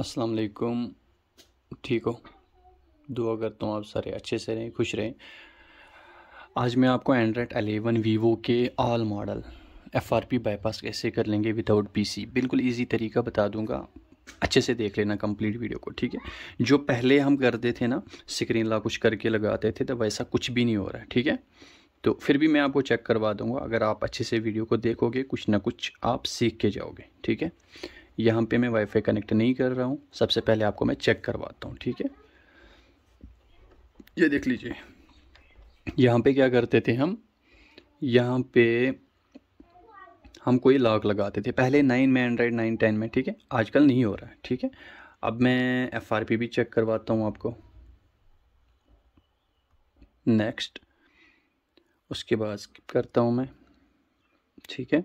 अस्सलाम वालेकुम ठीक हो दुआ करता हूँ आप सारे अच्छे से रहें खुश रहें आज मैं आपको एंड्रॉयड एलेवन वीवो के all model F R P bypass कैसे कर लेंगे विदाउट पी सी बिल्कुल ईजी तरीका बता दूंगा अच्छे से देख लेना कंप्लीट वीडियो को ठीक है जो पहले हम करते थे ना स्क्रीन ला कुछ करके लगाते थे तो वैसा कुछ भी नहीं हो रहा है ठीक है तो फिर भी मैं आपको चेक करवा दूंगा अगर आप अच्छे से वीडियो को देखोगे कुछ ना कुछ आप सीख के जाओगे ठीक है यहाँ पे मैं वाईफाई कनेक्ट नहीं कर रहा हूँ सबसे पहले आपको मैं चेक करवाता हूँ ठीक है ये देख लीजिए यहाँ पे क्या करते थे हम यहाँ पे हम कोई लॉक लगाते थे पहले नाइन में एंड्राइड नाइन टेन में ठीक है आजकल नहीं हो रहा है ठीक है अब मैं एफ आर पी भी चेक करवाता हूँ आपको नेक्स्ट उसके बाद स्किप करता हूँ मैं ठीक है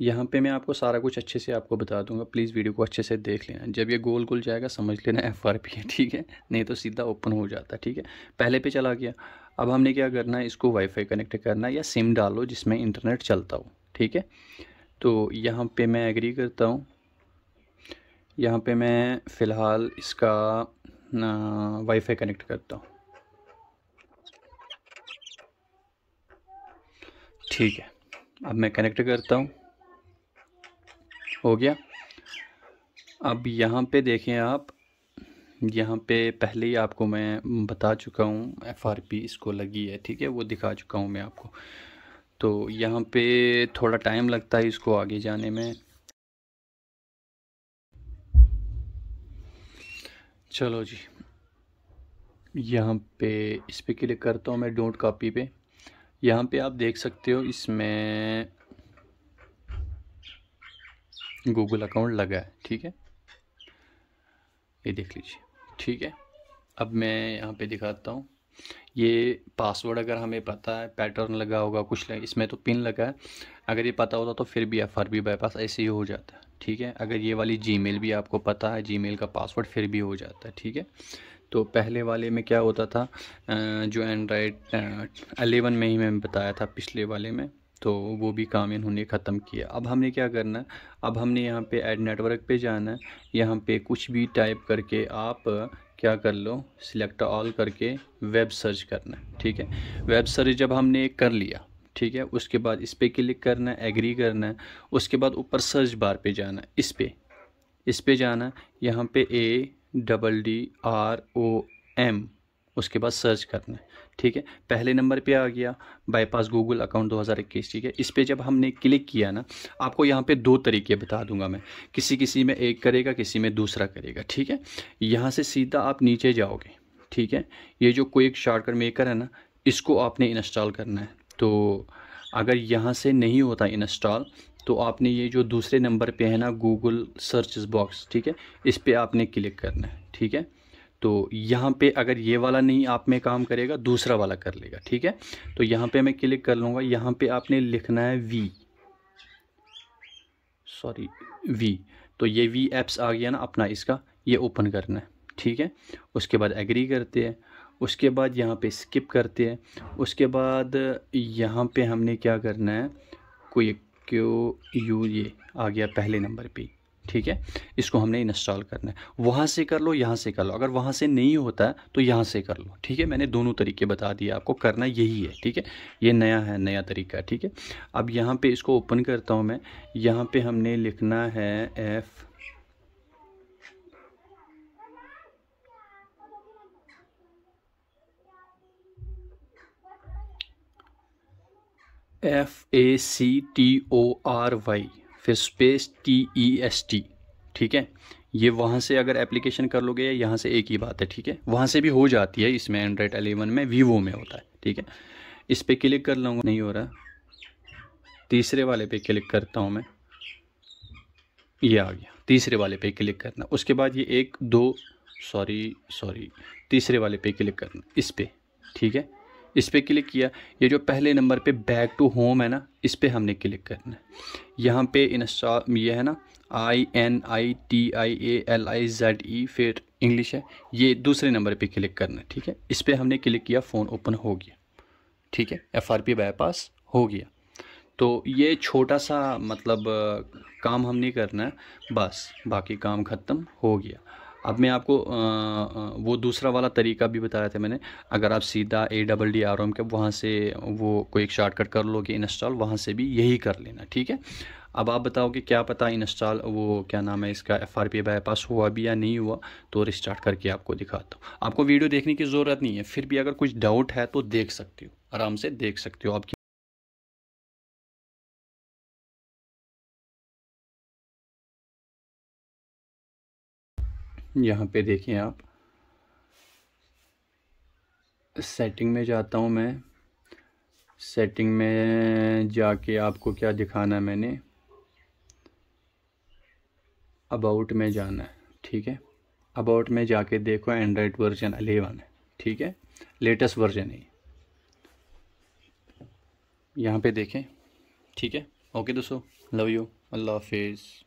यहाँ पे मैं आपको सारा कुछ अच्छे से आपको बता दूंगा प्लीज़ वीडियो को अच्छे से देख लेना जब ये गोल गोल जाएगा समझ लेना एफ आर पी है ठीक है नहीं तो सीधा ओपन हो जाता है ठीक है पहले पे चला गया अब हमने क्या करना है इसको वाईफाई कनेक्ट करना है या सिम डालो जिसमें इंटरनेट चलता हो ठीक है तो यहाँ पर मैं एग्री करता हूँ यहाँ पर मैं फ़िलहाल इसका वाईफाई कनेक्ट करता हूँ ठीक है अब मैं कनेक्ट करता हूँ हो गया अब यहाँ पे देखें आप यहाँ पे पहले ही आपको मैं बता चुका हूँ एफ आर पी इसको लगी है ठीक है वो दिखा चुका हूँ मैं आपको तो यहाँ पे थोड़ा टाइम लगता है इसको आगे जाने में चलो जी यहाँ पे इस पर क्लिक करता हूँ मैं डोंट कॉपी पे यहाँ पे आप देख सकते हो इसमें गूगल अकाउंट लगा है ठीक है ये देख लीजिए ठीक है अब मैं यहाँ पे दिखाता हूँ ये पासवर्ड अगर हमें पता है पैटर्न लगा होगा कुछ लगा इसमें तो पिन लगा है अगर ये पता होता तो फिर भी एफ आर बी बाईपास ऐसे ही हो जाता है ठीक है अगर ये वाली जी मेल भी आपको पता है जी मेल का पासवर्ड फिर भी हो जाता है ठीक है तो पहले वाले में क्या होता था जो एंड्राइड अलेवन में ही मैंने बताया था पिछले वाले में तो वो भी काम इन्होंने ख़त्म किया अब हमने क्या करना है अब हमने यहाँ पे ऐड नेटवर्क पे जाना है यहाँ पे कुछ भी टाइप करके आप क्या कर लो सिलेक्ट ऑल करके वेब सर्च करना है ठीक है वेब सर्च जब हमने कर लिया ठीक है उसके बाद इस पर क्लिक करना है एग्री करना है उसके बाद ऊपर सर्च बार पे जाना है इस पर इस पर जाना यहाँ पे A double D R O M उसके बाद सर्च करना है ठीक है पहले नंबर पे आ गया बाईपास गूगल अकाउंट 2021 ठीक है इस पर जब हमने क्लिक किया ना आपको यहाँ पे दो तरीके बता दूंगा मैं किसी किसी में एक करेगा किसी में दूसरा करेगा ठीक है यहाँ से सीधा आप नीचे जाओगे ठीक है ये जो कोई एक शार्टकट मेकर है ना इसको आपने इंस्टॉल करना है तो अगर यहाँ से नहीं होता इंस्टॉल तो आपने ये जो दूसरे नंबर पर है ना गूगल सर्च बॉक्स ठीक है इस पर आपने क्लिक करना है ठीक है तो यहाँ पे अगर ये वाला नहीं आप में काम करेगा दूसरा वाला कर लेगा ठीक है तो यहाँ पे मैं क्लिक कर लूँगा यहाँ पे आपने लिखना है वी सॉरी वी तो ये वी एप्स आ गया ना अपना इसका ये ओपन करना है ठीक है उसके बाद एग्री करते हैं उसके बाद यहाँ पे स्किप करते हैं उसके बाद यहाँ पे हमने क्या करना है कोई क्यों यू ये आ गया पहले नंबर पर ठीक है इसको हमने इंस्टॉल करना है वहाँ से कर लो यहाँ से कर लो अगर वहाँ से नहीं होता है तो यहाँ से कर लो ठीक है मैंने दोनों तरीके बता दिए आपको करना यही है ठीक है ये नया है नया तरीका ठीक है अब यहाँ पे इसको ओपन करता हूँ मैं यहाँ पे हमने लिखना है F F A C T O R Y फिर space T E S T ठीक है ये वहाँ से अगर एप्लीकेशन कर लोगे यहाँ से एक ही बात है ठीक है वहाँ से भी हो जाती है इसमें एंड्रॉयड एलेवन में वीवो में होता है ठीक है इस पर क्लिक कर लूँगा नहीं हो रहा तीसरे वाले पे क्लिक करता हूँ मैं ये आ गया तीसरे वाले पे क्लिक करना उसके बाद ये एक दो सॉरी सॉरी तीसरे वाले पे क्लिक करना इस पर ठीक है इस पर क्लिक किया ये जो पहले नंबर पे बैक टू होम है ना इस पर हमने क्लिक करना है यहाँ पे इंस्टा ये है ना I N I T I A L I Z E फिर इंग्लिश है ये दूसरे नंबर पे क्लिक करना है ठीक है इस पर हमने क्लिक किया फ़ोन ओपन हो गया ठीक है एफ आर पी बाईपास हो गया तो ये छोटा सा मतलब काम हमने करना है बस बाकी काम ख़त्म हो गया अब मैं आपको वो दूसरा वाला तरीका भी बताया था मैंने अगर आप सीधा A double D R O M के वहाँ से वो कोई एक शॉर्टकट कर लोगे इंस्टॉल वहाँ से भी यही कर लेना ठीक है अब आप बताओ कि क्या पता इंस्टॉल वो क्या नाम है इसका एफ आर पी बाईपास हुआ भी या नहीं हुआ तो रिस्टार्ट करके आपको दिखाता हूँ आपको वीडियो देखने की ज़रूरत नहीं है फिर भी अगर कुछ डाउट है तो देख सकते हो आराम से देख सकते हो आपकी यहाँ पे देखें आप सेटिंग में जाता हूँ मैं सेटिंग में जाके आपको क्या दिखाना है मैंने अबाउट में जाना है ठीक है अबाउट में जाके देखो एंड्रॉयड वर्जन अलेवन है ठीक है लेटेस्ट वर्जन है यहाँ पे देखें ठीक है ओके दोस्तों लव यू अल्लाह हाफिज़